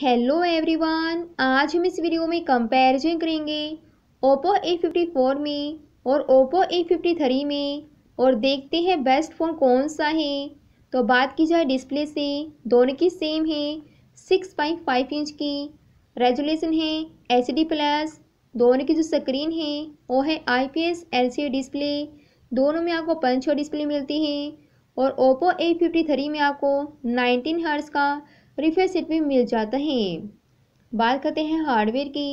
hello everyone आज हम इस वीडियो में कंपैरिजन करेंगे ओप्पो A54 में और ओप्पो A53 में और देखते हैं बेस्ट फ़ोन कौन सा है तो बात की जाए डिस्प्ले से दोनों की सेम है 6.5 इंच की रेजोल्यूशन है एच प्लस दोनों की जो स्क्रीन है वो है आई पी एस डिस्प्ले दोनों में आपको पंचो डिस्प्ले मिलती है और ओप्पो A53 में आपको नाइनटीन हर्स का रिफिल सेट में मिल जाता है बात करते हैं हार्डवेयर की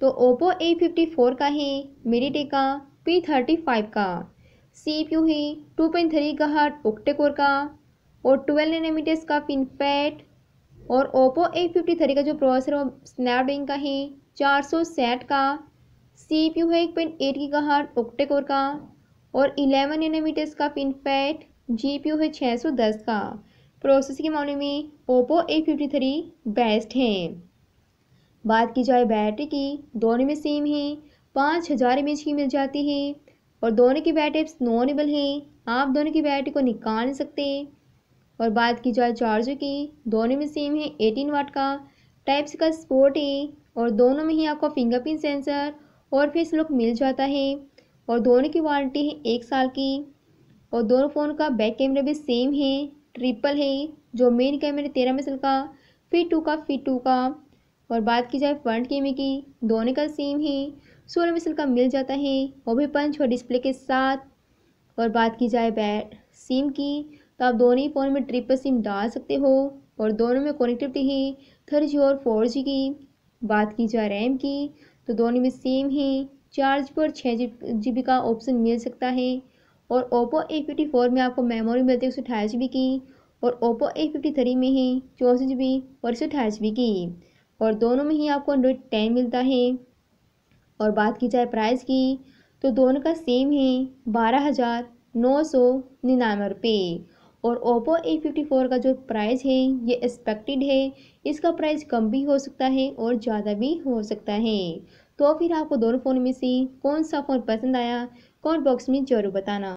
तो ओप्पो ए फिफ्टी फोर का है मीडिटेक का पी थर्टी फाइव का सी पी यू है टू पॉइंट थ्री का हार्ट ओक्टेकोर का और ट्वेल्व नैनोमीटर्स का पिन पैड और ओप्पो ए फिफ्टी थ्री का जो प्रोसेसर है वो स्नैपड्रैगन का है चार सौ सैठ का सी पी यू है एक पॉइंट एट की का हट ओक्टेकोर का और इलेवन नैनोमीटर्स का पिन पैड जी पी यू है छः सौ दस का प्रोसेस के मामले में Oppo A fifty three best हैं बात की जाए बैटरी की दोनों में सेम है पाँच हज़ार एम की मिल जाती है और दोनों की बैटरी नॉनेबल है आप दोनों की बैटरी को निकाल नहीं सकते और बात की जाए चार्जर की दोनों में सेम है एटीन वाट का टाइप्स का स्पोर्ट है और दोनों में ही आपको फिंगरप्रिंट सेंसर और फेस लुक मिल जाता है और दोनों की वारंटी है एक साल की और दोनों फ़ोन का बैक कैमरा भी सेम है ट्रिपल है जो मेन कैमरे मेरे तेरह मिसल का फिर टू का फिर टू का और बात की जाए फ्रंट कैमरे की दोनों का सेम है सोलह मिसल का मिल जाता है वो भी पंच और डिस्प्ले के साथ और बात की जाए बैट सिम की तो आप दोनों ही फ़ोन में ट्रिपल सिम डाल सकते हो और दोनों में कनेक्टिविटी है थ्री जी और फोर जी की बात की जाए रैम की तो दोनों में सेम है चार जी और छः जी बी का ऑप्शन मिल सकता है और ओप्पो ए फिफ्टी फोर में आपको मेमोरी मिलती है एक सौ अठाईस जी बी की और ओप्पो ए फिफ्टी थ्री में ही चौंसठ जी बी और एक सौ अठाईस जी बी की और दोनों में ही आपको एंड्रॉयड टेन मिलता है और बात की जाए प्राइस की तो दोनों का सेम है बारह हज़ार नौ सौ निन्यानवे रुपये और ओप्पो ए फिफ्टी फोर का जो प्राइस है ये एक्सपेक्टेड है इसका प्राइस कम भी हो सकता है और ज़्यादा भी हो सकता है तो फिर आपको दोनों फ़ोन में से कौन सा फ़ोन पसंद आया कमेंट बॉक्स में ज़रूर बताना